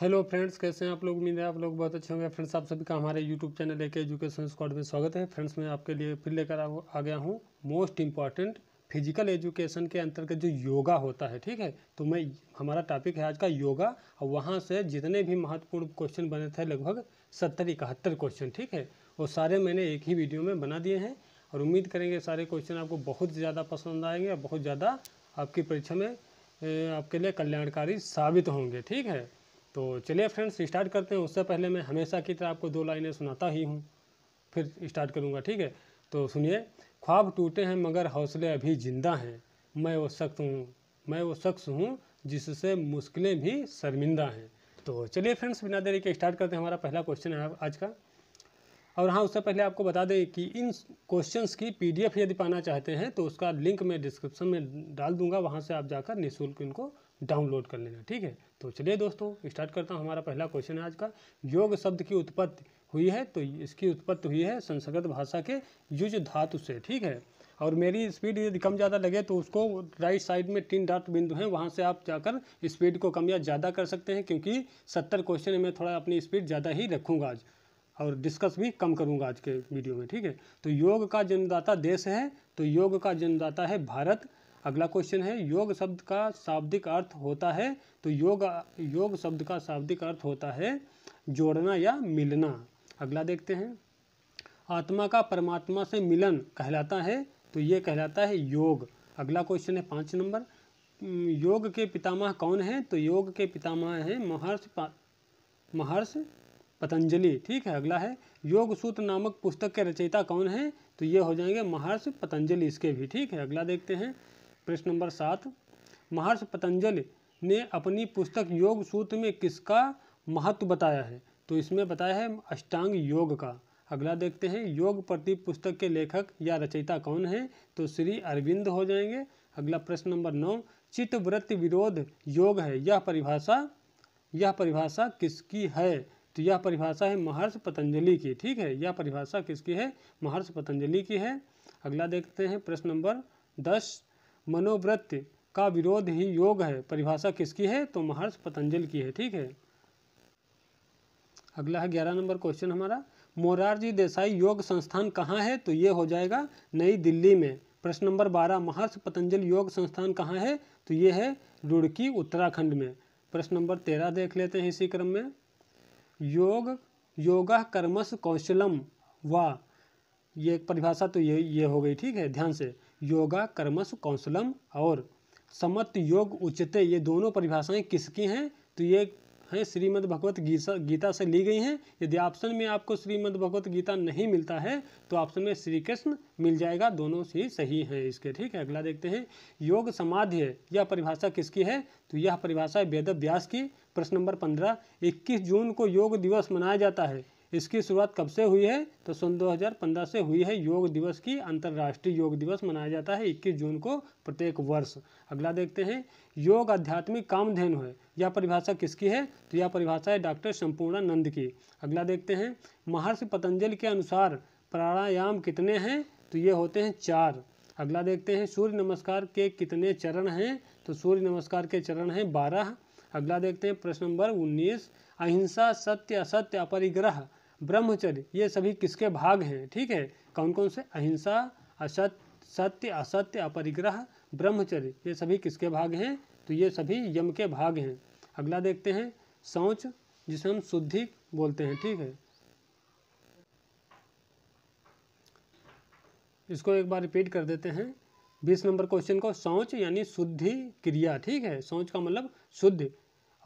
hello friends कैसे हैं आप लोग उम्मीद है आप लोग बहुत अच्छे होंगे फ्रेंड्स आप सभी का हमारे यूट्यूब चैनल लेके एजुकेशन स्क्वाड में स्वागत है फ्रेंड्स मैं आपके लिए फिर लेकर आ गया हूँ मोस्ट इम्पॉर्टेंट फिजिकल एजुकेशन के अंतर्गत जो योगा होता है ठीक है तो मैं हमारा टॉपिक है आज का योगा और वहाँ से जितने भी महत्वपूर्ण क्वेश्चन बने थे लगभग सत्तर इकहत्तर क्वेश्चन ठीक है वो सारे मैंने एक ही वीडियो में बना दिए हैं और उम्मीद करेंगे सारे क्वेश्चन आपको बहुत ज़्यादा पसंद आएंगे और बहुत ज़्यादा आपकी परीक्षा में आपके लिए कल्याणकारी साबित होंगे ठीक है तो चलिए फ्रेंड्स स्टार्ट करते हैं उससे पहले मैं हमेशा की तरह आपको दो लाइनें सुनाता ही हूँ फिर स्टार्ट करूँगा ठीक है तो सुनिए ख्वाब टूटे हैं मगर हौसले अभी जिंदा हैं मैं वो शख्स हूँ मैं वो शख्स हूँ जिससे मुश्किलें भी शर्मिंदा हैं तो चलिए फ्रेंड्स बिना देरी के स्टार्ट करते हैं हमारा पहला क्वेश्चन है आज का और हाँ उससे पहले आपको बता दें कि इन क्वेश्चंस की पीडीएफ यदि पाना चाहते हैं तो उसका लिंक मैं डिस्क्रिप्शन में डाल दूंगा वहाँ से आप जाकर निःशुल्क इनको डाउनलोड कर लेना ठीक है तो चलिए दोस्तों स्टार्ट करता हूँ हमारा पहला क्वेश्चन है आज का योग शब्द की उत्पत्ति हुई है तो इसकी उत्पत्ति हुई है संस्कृत भाषा के युज धातु से ठीक है और मेरी स्पीड यदि कम ज़्यादा लगे तो उसको राइट साइड में तीन डॉट बिंदु हैं वहाँ से आप जाकर स्पीड को कम या ज़्यादा कर सकते हैं क्योंकि सत्तर क्वेश्चन में थोड़ा अपनी स्पीड ज़्यादा ही रखूँगा आज और डिस्कस भी कम करूँगा आज के वीडियो में ठीक है तो योग का जन्मदाता देश है तो योग का जन्मदाता है भारत अगला क्वेश्चन है योग शब्द का शाब्दिक अर्थ होता है तो योग योग शब्द का शाब्दिक अर्थ होता है जोड़ना या मिलना अगला देखते हैं आत्मा का परमात्मा से मिलन कहलाता है तो ये कहलाता है योग अगला क्वेश्चन है पाँच नंबर योग के पितामह कौन हैं तो योग के पितामह हैं महर्ष महर्ष पतंजलि ठीक है अगला है योग सूत्र नामक पुस्तक के रचयिता कौन है तो ये हो जाएंगे महर्ष पतंजलि इसके भी ठीक है अगला देखते हैं प्रश्न नंबर सात महर्षि पतंजलि ने अपनी पुस्तक योग सूत्र में किसका महत्व बताया है तो इसमें बताया है अष्टांग योग का अगला देखते हैं योग प्रति पुस्तक के लेखक या रचयिता कौन है तो श्री अरविंद हो जाएंगे अगला प्रश्न नंबर नौ चित्तवृत्ति विरोध योग है यह परिभाषा यह परिभाषा किसकी है तो यह परिभाषा है महर्ष पतंजलि की ठीक है यह परिभाषा किसकी है महर्ष पतंजलि की है अगला देखते हैं प्रश्न नंबर दस मनोवृत्ति का विरोध ही योग है परिभाषा किसकी है तो महर्ष पतंजल की है ठीक है अगला है ग्यारह नंबर क्वेश्चन हमारा मोरारजी देसाई योग संस्थान कहाँ है तो ये हो जाएगा नई दिल्ली में प्रश्न नंबर बारह महर्ष पतंजलि योग संस्थान कहाँ है तो ये है रुड़की उत्तराखंड में प्रश्न नंबर तेरह देख लेते हैं इसी क्रम में योग योगा कर्मस कौशलम व ये परिभाषा तो ये ये हो गई ठीक है ध्यान से योगा कर्मस कौशलम और समत योग उच्चते ये दोनों परिभाषाएं किसकी हैं तो ये हैं श्रीमद् भगवत गीता गीता से ली गई हैं यदि ऑप्शन में आपको श्रीमद् भगवत गीता नहीं मिलता है तो ऑप्शन में श्री कृष्ण मिल जाएगा दोनों ही सही हैं इसके ठीक है अगला देखते हैं योग समाधि है यह परिभाषा किसकी है तो यह परिभाषा है वेद व्यास की प्रश्न नंबर पंद्रह इक्कीस जून को योग दिवस मनाया जाता है इसकी शुरुआत कब से हुई है तो सन 2015 से हुई है योग दिवस की अंतर्राष्ट्रीय योग दिवस मनाया जाता है 21 जून को प्रत्येक वर्ष अगला देखते हैं योग आध्यात्मिक कामधेनु है यह परिभाषा किसकी है तो यह परिभाषा है डॉक्टर संपूर्णानंद की अगला देखते हैं महर्षि पतंजलि के अनुसार प्राणायाम कितने हैं तो ये होते हैं चार अगला देखते हैं सूर्य नमस्कार के कितने चरण हैं तो सूर्य नमस्कार के चरण हैं बारह अगला देखते हैं प्रश्न नंबर उन्नीस अहिंसा सत्य असत्य अपरिग्रह ब्रह्मचर्य ये सभी किसके भाग हैं ठीक है कौन कौन से अहिंसा असत्य सत्य असत्य अपरिग्रह ब्रह्मचर्य ये सभी किसके भाग हैं तो ये सभी यम के भाग हैं अगला देखते हैं शौच जिसे हम शुद्धि बोलते हैं ठीक है इसको एक बार रिपीट कर देते हैं बीस नंबर क्वेश्चन को सोच यानी शुद्धि क्रिया ठीक है शौच का मतलब शुद्ध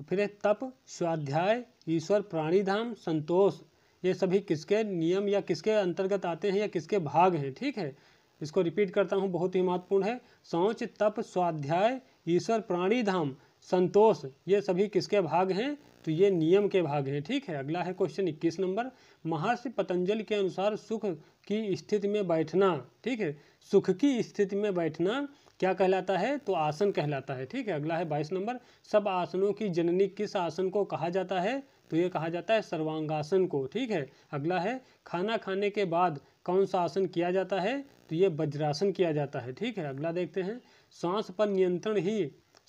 फिर है तप स्वाध्याय ईश्वर प्राणीधाम संतोष ये सभी किसके नियम या किसके अंतर्गत आते हैं या किसके भाग हैं ठीक है इसको रिपीट करता हूँ बहुत ही महत्वपूर्ण है सौच तप स्वाध्याय ईश्वर प्राणी धाम संतोष ये सभी किसके भाग हैं तो ये नियम के भाग हैं ठीक है अगला है क्वेश्चन 21 नंबर महर्षि पतंजलि के अनुसार सुख की स्थिति में बैठना ठीक है सुख की स्थिति में बैठना क्या कहलाता है तो आसन कहलाता है ठीक है अगला है बाईस नंबर सब आसनों की जननी किस आसन को कहा जाता है तो ये कहा जाता है सर्वांगासन को ठीक है अगला है खाना खाने के बाद कौन सा आसन किया जाता है तो ये वज्रासन किया जाता है ठीक है अगला देखते हैं श्वास पर नियंत्रण ही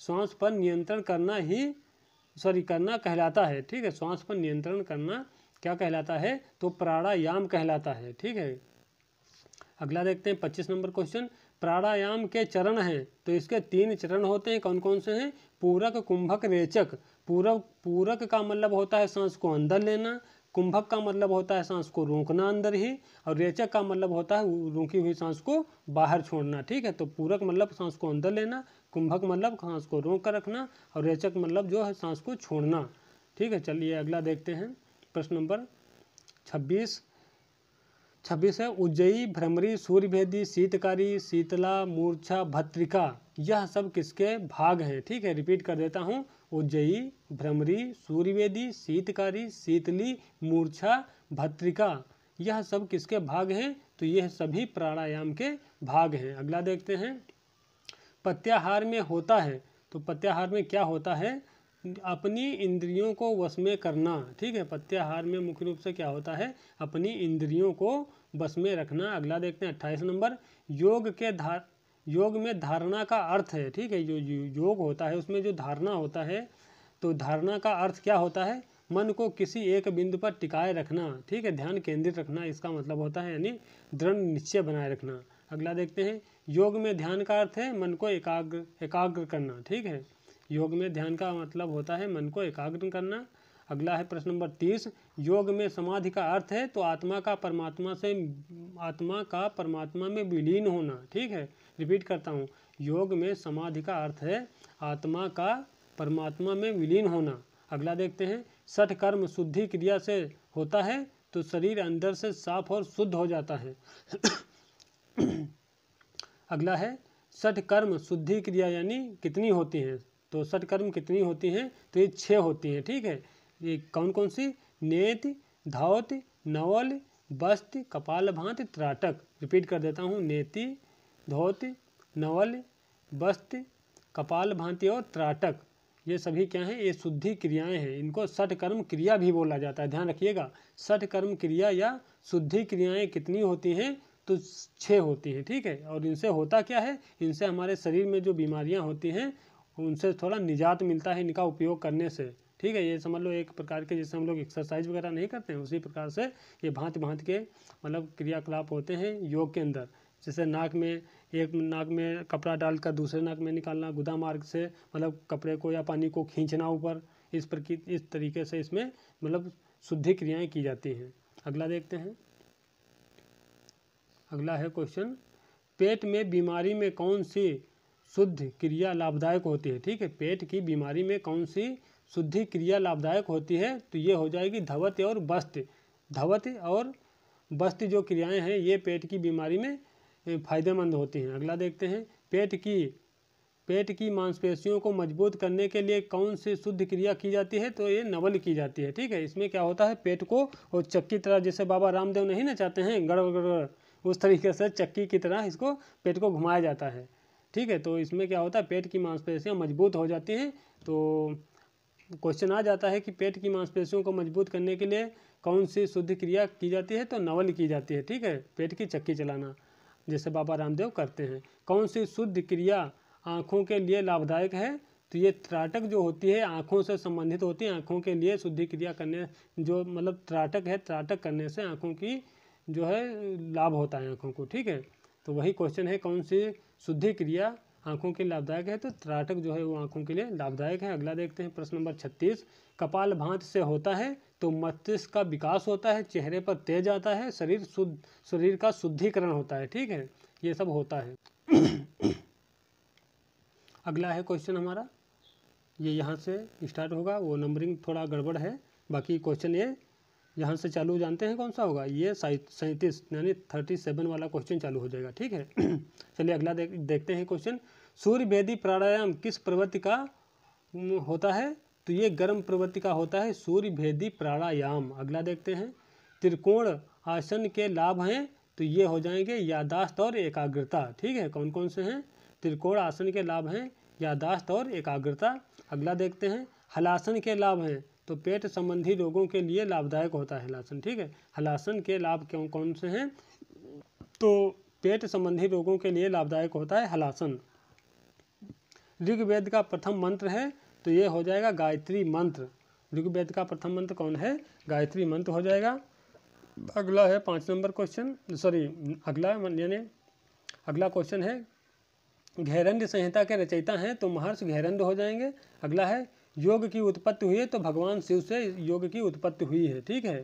श्वास पर नियंत्रण करना ही सॉरी करना कहलाता है ठीक है श्वास पर नियंत्रण करना क्या कहलाता है तो प्राणायाम कहलाता है ठीक है अगला देखते हैं पच्चीस नंबर क्वेश्चन प्राणायाम के चरण हैं तो इसके तीन चरण होते हैं कौन कौन से हैं पूरक कुंभक रेचक पूरक पूरक का मतलब होता है सांस को अंदर लेना कुंभक का मतलब होता है सांस को रोकना अंदर ही और रेचक का मतलब होता है रोकी हुई सांस को बाहर छोड़ना ठीक है तो पूरक मतलब सांस को अंदर लेना कुंभक मतलब सांस को रोक कर रखना और रेचक मतलब जो है सांस को छोड़ना ठीक है चलिए अगला देखते हैं प्रश्न नंबर छब्बीस छब्बीस है उज्जयी भ्रमरी सूर्यभेदी शीतकारी शीतला मूर्छा भत्रिका यह सब किसके भाग हैं ठीक है रिपीट कर देता हूँ उज्जयी भ्रमरी सूर्यवेदी शीतकारी शीतली मूर्छा भत्रिका यह सब किसके भाग हैं तो यह सभी प्राणायाम के भाग हैं अगला देखते हैं पत्याहार में होता है तो पत्याहार में क्या होता है अपनी इंद्रियों को वश में करना ठीक है प्रत्याहार में मुख्य रूप से क्या होता है अपनी इंद्रियों को वश में रखना अगला देखते हैं अट्ठाईस नंबर योग के धार योग में धारणा का अर्थ है ठीक है जो योग होता है उसमें जो धारणा होता है तो धारणा का अर्थ क्या होता है मन को किसी एक बिंदु पर टिकाए रखना ठीक है ध्यान केंद्रित रखना इसका मतलब होता है यानी दृढ़ निश्चय बनाए रखना अगला देखते हैं योग में ध्यान का अर्थ है मन को एकाग्र एकाग्र करना ठीक है योग में ध्यान का मतलब होता है मन को एकाग्र करना अगला है प्रश्न नंबर तीस योग में समाधि का अर्थ है तो आत्मा का परमात्मा से आत्मा का परमात्मा में विलीन होना ठीक है रिपीट करता हूँ योग में समाधि का अर्थ है आत्मा का परमात्मा में विलीन होना अगला देखते हैं सठ कर्म शुद्धि क्रिया से होता है तो शरीर अंदर से साफ और शुद्ध हो जाता है अगला है सठ कर्म शुद्धि क्रिया यानी कितनी होती है तो षटकर्म कितनी होती हैं तो ये छः होती हैं ठीक है ये कौन कौन सी नेत धौत नवल बस्त कपाल भांत त्राटक रिपीट कर देता हूँ नेति धौत नवल वस्त कपाल भांति और त्राटक ये सभी क्या हैं ये शुद्धि क्रियाएं हैं इनको सठ कर्म क्रिया भी बोला जाता है ध्यान रखिएगा सठ कर्म क्रिया या शुद्धि क्रियाएं कितनी होती हैं तो छः होती हैं ठीक है और इनसे होता क्या है इनसे हमारे शरीर में जो बीमारियां होती हैं उनसे थोड़ा निजात मिलता है इनका उपयोग करने से ठीक है ये समझ लो एक प्रकार के जैसे हम लोग एक्सरसाइज वगैरह नहीं करते हैं उसी प्रकार से ये भांत भांत के मतलब क्रियाकलाप होते हैं योग के अंदर जैसे नाक में एक नाक में कपड़ा डालकर दूसरे नाक में निकालना गुदा मार्ग से मतलब कपड़े को या पानी को खींचना ऊपर इस प्रकार इस तरीके से इसमें मतलब शुद्धि क्रियाएँ की जाती हैं अगला देखते हैं अगला है क्वेश्चन पेट में बीमारी में कौन सी शुद्ध क्रिया लाभदायक होती है ठीक है पेट की बीमारी में कौन सी शुद्धि क्रिया लाभदायक होती है तो ये हो जाएगी धवत और बस्त धवत और बस्त जो क्रियाएं हैं ये पेट की बीमारी में फायदेमंद होती हैं अगला देखते हैं पेट की पेट की मांसपेशियों को मजबूत करने के लिए कौन सी शुद्ध क्रिया की जाती है तो ये नवल की जाती है ठीक है इसमें क्या होता है पेट को और चक्की तरह जैसे बाबा रामदेव नहीं ना चाहते हैं गड़बड़ गड़ उस तरीके से चक्की की तरह इसको पेट को घुमाया जाता है ठीक है तो इसमें क्या होता है पेट की मांसपेशियाँ मजबूत हो जाती हैं तो क्वेश्चन आ जाता है कि पेट की मांसपेशियों को मजबूत करने के लिए कौन सी शुद्ध क्रिया की जाती है तो नवल की जाती है ठीक है पेट की चक्की चलाना जैसे बाबा रामदेव करते हैं कौन सी शुद्ध क्रिया आँखों के लिए लाभदायक है तो ये त्राटक जो होती है आँखों से संबंधित होती है आँखों के लिए शुद्धि क्रिया करने जो मतलब त्राटक है त्राटक करने से आँखों की जो है लाभ होता है आँखों को ठीक है तो वही क्वेश्चन है कौन सी शुद्धि क्रिया आंखों के लाभदायक है तो त्राटक जो है वो आंखों के लिए लाभदायक है अगला देखते हैं प्रश्न नंबर छत्तीस कपाल भांत से होता है तो मस्तिष्क का विकास होता है चेहरे पर तेज आता है शरीर शुद्ध शरीर का शुद्धिकरण होता है ठीक है ये सब होता है अगला है क्वेश्चन हमारा ये यहाँ से स्टार्ट होगा वो नंबरिंग थोड़ा गड़बड़ है बाकी क्वेश्चन ये यहाँ से चालू जानते हैं कौन सा होगा ये सैंतीस यानी थर्टी सेवन वाला क्वेश्चन चालू हो जाएगा ठीक है चलिए अगला देख, देखते हैं क्वेश्चन सूर्य वेदी प्राणायाम किस प्रवृत्ति का होता है तो ये गर्म प्रवृत्ति का होता है सूर्य भेदी प्राणायाम अगला देखते हैं त्रिकोण आसन के लाभ हैं तो ये हो जाएंगे यादाश्त और एकाग्रता ठीक है कौन कौन से हैं त्रिकोण आसन के लाभ हैं यादाश्त और एकाग्रता अगला देखते हैं हलासन के लाभ हैं तो पेट संबंधी रोगों के लिए लाभदायक होता है हलासन ठीक है हलासन के लाभ क्यों कौन से हैं तो पेट संबंधी रोगों के लिए लाभदायक होता है हलासन ऋग्वेद का प्रथम मंत्र है तो ये हो जाएगा गायत्री मंत्र ऋग्वेद का प्रथम मंत्र कौन है गायत्री मंत्र हो जाएगा अगला है पाँच नंबर क्वेश्चन सॉरी अगला यानी अगला क्वेश्चन है घेरंड संहिता के रचयिता हैं तो महर्ष घेरंड हो जाएंगे अगला है योग की उत्पत्ति हुई है तो भगवान शिव से योग की उत्पत्ति हुई है ठीक है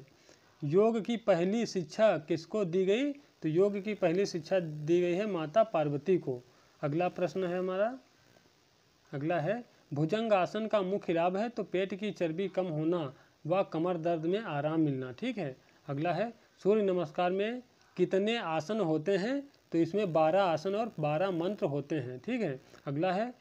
योग की पहली शिक्षा किसको दी गई तो योग की पहली शिक्षा दी गई है माता पार्वती को अगला प्रश्न है हमारा अगला है भुजंग आसन का मुख्य लाभ है तो पेट की चर्बी कम होना व कमर दर्द में आराम मिलना ठीक है अगला है सूर्य नमस्कार में कितने आसन होते हैं तो इसमें बारह आसन और बारह मंत्र होते हैं ठीक है अगला है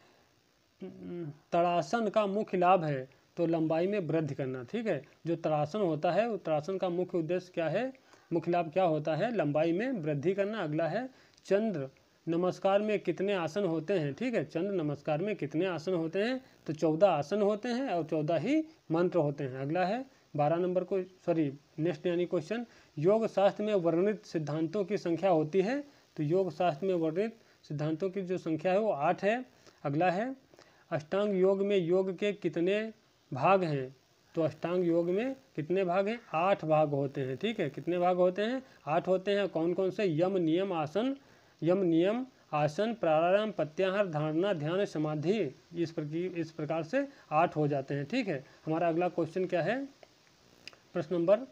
तड़ासन का मुख्य लाभ है तो लंबाई में वृद्धि करना ठीक है जो तड़ासन होता है वो का मुख्य उद्देश्य क्या है मुख्य लाभ क्या होता है लंबाई में वृद्धि करना अगला है चंद्र नमस्कार में कितने आसन होते हैं ठीक है चंद्र नमस्कार में कितने आसन होते हैं तो चौदह आसन होते हैं और चौदह ही मंत्र होते हैं अगला है बारह नंबर को सॉरी नेक्स्ट यानी क्वेश्चन योग शास्त्र में वर्णित सिद्धांतों की संख्या होती है तो योग शास्त्र में वर्णित सिद्धांतों की जो संख्या है वो आठ है अगला है अष्टांग योग में योग के कितने भाग हैं तो अष्टांग योग में कितने भाग हैं आठ भाग होते हैं ठीक है कितने भाग होते हैं आठ होते हैं कौन कौन से यम नियम आसन यम नियम आसन प्राणायाम प्रत्याहार धारणा ध्यान समाधि इस प्रकार इस प्रकार से आठ हो जाते हैं ठीक है हमारा अगला क्वेश्चन क्या है प्रश्न नंबर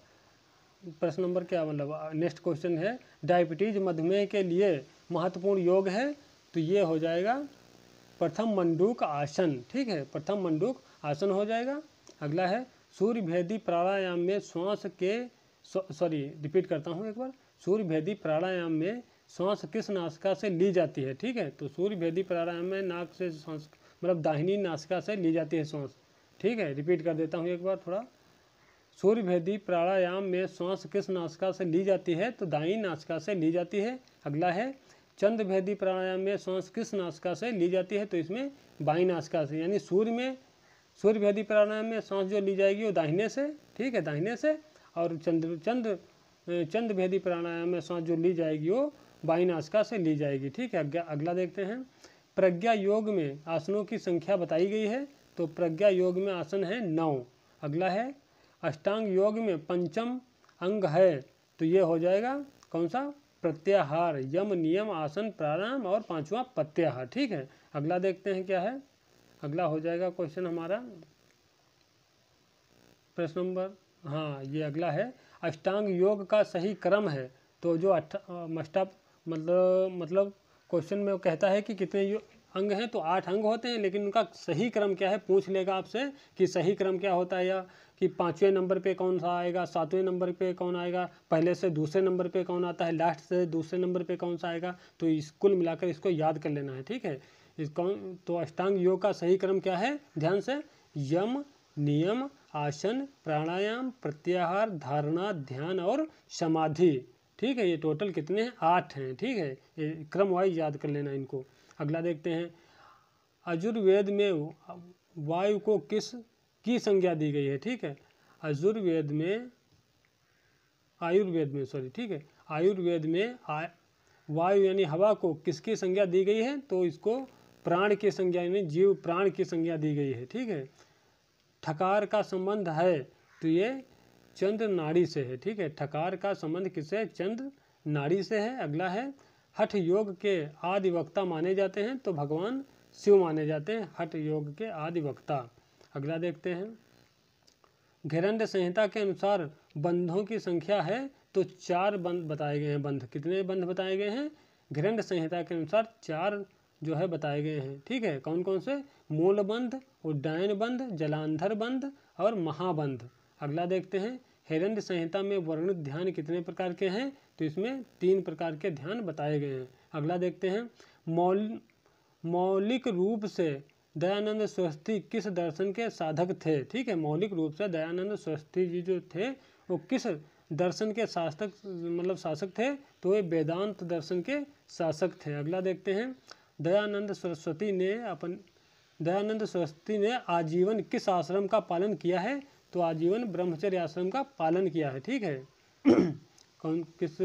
प्रश्न नंबर क्या मतलब नेक्स्ट क्वेश्चन है डायबिटीज मधुमेह के लिए महत्वपूर्ण योग है तो ये हो जाएगा प्रथम मंडूक आसन ठीक है प्रथम मंडूक आसन हो जाएगा अगला है सूर्य भेदी प्राणायाम में श्वास के सॉरी रिपीट करता हूँ एक बार सूर्य भेदी प्राणायाम में श्वास किस नासिका से ली जाती है ठीक है तो सूर्य भेदी प्राणायाम में नाक से श्वास मतलब दाहिनी नासिका से ली जाती है श्वास ठीक है रिपीट कर देता हूँ एक बार थोड़ा सूर्य भेदी प्राणायाम में श्वास किस नासिका से ली जाती है तो दाहिनी नासिका से ली जाती है अगला है चंद भेदी प्राणायाम में श्वास किस नाशिका से ली जाती है तो इसमें बाई नाशिका से यानी सूर्य में सूर्य भेदी प्राणायाम में सांस जो ली जाएगी वो दाहिने से ठीक है दाहिने से और चंद्र चंद्र चंद भेदी प्राणायाम में सांस जो ली जाएगी वो बाई नाशिका से ली जाएगी ठीक है अगला देखते हैं प्रज्ञा योग में आसनों की संख्या बताई गई है तो प्रज्ञा योग में आसन है नौ अगला है अष्टांग योग में पंचम अंग है तो ये हो जाएगा कौन सा प्रत्याहार यम नियम आसन प्राणायाम और पांचवा प्रत्याहार ठीक है अगला देखते हैं क्या है अगला हो जाएगा क्वेश्चन हमारा प्रश्न नंबर हाँ ये अगला है अष्टांग योग का सही क्रम है तो जो अठ मतलब मतलब क्वेश्चन में कहता है कि कितने अंग हैं तो आठ अंग होते हैं लेकिन उनका सही क्रम क्या है पूछ लेगा आपसे कि सही क्रम क्या होता है या कि पाँचवें नंबर पे कौन सा आएगा सातवें नंबर पे कौन आएगा पहले से दूसरे नंबर पे कौन आता है लास्ट से दूसरे नंबर पे कौन सा आएगा तो इस कुल मिलाकर इसको याद कर लेना है ठीक है इस कौन तो अष्टांग योग का सही क्रम क्या है ध्यान से यम नियम आसन प्राणायाम प्रत्याहार धारणा ध्यान और समाधि ठीक है ये टोटल कितने हैं आठ हैं ठीक है ये क्रम वाइज याद कर लेना इनको अगला देखते हैं आयुर्वेद में वायु को किस की संज्ञा दी गई है ठीक है आयुर्वेद में आयुर्वेद में सॉरी ठीक है आयुर्वेद में वायु यानी हवा को किसकी संज्ञा दी गई है तो इसको प्राण की संज्ञा यानी जीव प्राण की संज्ञा दी गई है ठीक है ठकार का संबंध है तो ये चंद्र नाड़ी से है ठीक है ठकार का संबंध किससे चंद्र नाड़ी से है अगला है हठ योग के आदि वक्ता माने जाते हैं तो भगवान शिव माने जाते हैं हठ योग के आदि वक्ता अगला देखते हैं घेरंड संहिता के अनुसार बंधों की संख्या है तो चार बंध बताए गए हैं बंध कितने बंध बताए गए हैं घेरंड संहिता के अनुसार चार जो है बताए गए हैं ठीक है कौन कौन से मूलबंध उड्डयन बंध जलांधर बंध और महाबंध अगला देखते हैं हेरण्य संहिता में वर्णित ध्यान कितने प्रकार के हैं तो इसमें तीन प्रकार के ध्यान बताए गए हैं अगला देखते हैं मौल मौलिक रूप से दयानंद सरस्वती किस दर्शन के साधक थे ठीक है मौलिक रूप से दयानंद सरस्वती जी जो थे वो किस दर्शन के शासक मतलब शासक थे तो वे वेदांत दर्शन के शासक थे अगला देखते हैं दयानंद सरस्वती ने अपन दयानंद सरस्वती ने आजीवन किस आश्रम का पालन किया है तो आजीवन ब्रह्मचर्य आश्रम का पालन किया है ठीक है कौन किस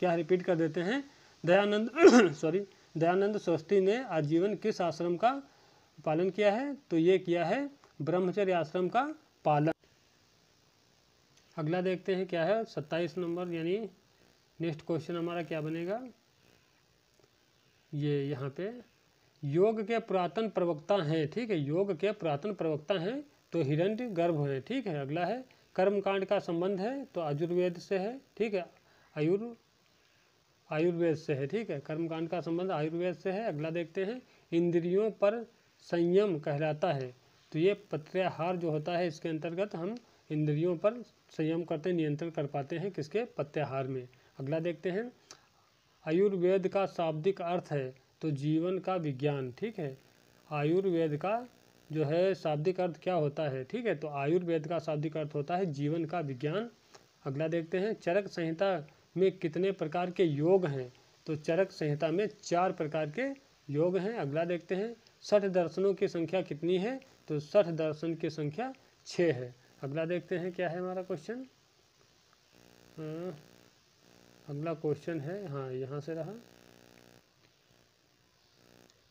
क्या रिपीट कर देते हैं दयानंद सॉरी दयानंद सरस्वती ने आजीवन किस आश्रम का पालन किया है तो ये किया है ब्रह्मचर्य आश्रम का पालन अगला देखते हैं क्या है सत्ताईस नंबर यानी नेक्स्ट क्वेश्चन हमारा क्या बनेगा ये यहाँ पे योग के पुरातन प्रवक्ता हैं ठीक है योग के पुरातन प्रवक्ता हैं तो हिरण्य गर्भ है ठीक है अगला है कर्मकांड का संबंध है तो आयुर्वेद से है ठीक है आयुर् आयुर्वेद से है ठीक है कर्मकांड का संबंध आयुर्वेद से है अगला देखते हैं इंद्रियों पर संयम कहलाता है तो ये प्रत्याहार जो होता है इसके अंतर्गत हम इंद्रियों पर संयम करते नियंत्रण कर पाते हैं किसके प्रत्याहार में अगला देखते हैं आयुर्वेद का शाब्दिक अर्थ है तो जीवन का विज्ञान ठीक है आयुर्वेद का जो है शाब्दिक अर्थ क्या होता है ठीक है तो आयुर्वेद का शाब्दिक अर्थ होता है जीवन का विज्ञान अगला देखते हैं चरक संहिता में कितने प्रकार के योग हैं तो चरक संहिता में चार प्रकार के योग हैं अगला देखते हैं सठ दर्शनों की संख्या कितनी है तो सठ दर्शन की संख्या छः है अगला देखते हैं क्या है हमारा क्वेश्चन हाँ, अगला क्वेश्चन है हाँ यहाँ से रहा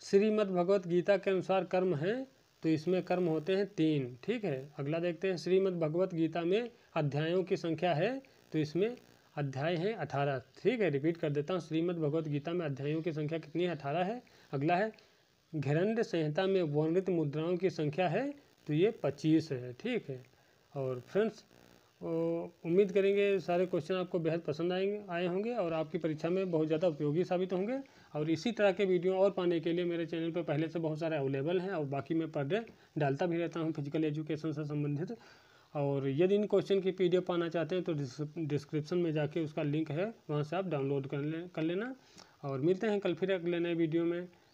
श्रीमद् भगवत गीता के अनुसार कर्म है तो इसमें कर्म होते हैं तीन ठीक है अगला देखते हैं श्रीमद् भगवत गीता में अध्यायों की संख्या है तो इसमें अध्याय है अठारह ठीक है रिपीट कर देता हूँ श्रीमद् भगवत गीता में अध्यायों की संख्या कितनी है अठारह है अगला है घरंड संहिता में वर्णित मुद्राओं की संख्या है तो ये पच्चीस है ठीक है और फ्रेंड्स उम्मीद करेंगे सारे क्वेश्चन आपको बेहद पसंद आएंगे आए होंगे और आपकी परीक्षा में बहुत ज़्यादा उपयोगी साबित होंगे और इसी तरह के वीडियो और पाने के लिए मेरे चैनल पर पहले से बहुत सारे अवेलेबल हैं और बाकी मैं पर डे डालता भी रहता हूँ फिजिकल एजुकेशन से संबंधित और यदि इन क्वेश्चन की पीडीएफ पाना चाहते हैं तो डिस्क्रिप्शन में जाके उसका लिंक है वहाँ से आप डाउनलोड कर ले कर लेना और मिलते हैं कल फिर अगले नए वीडियो में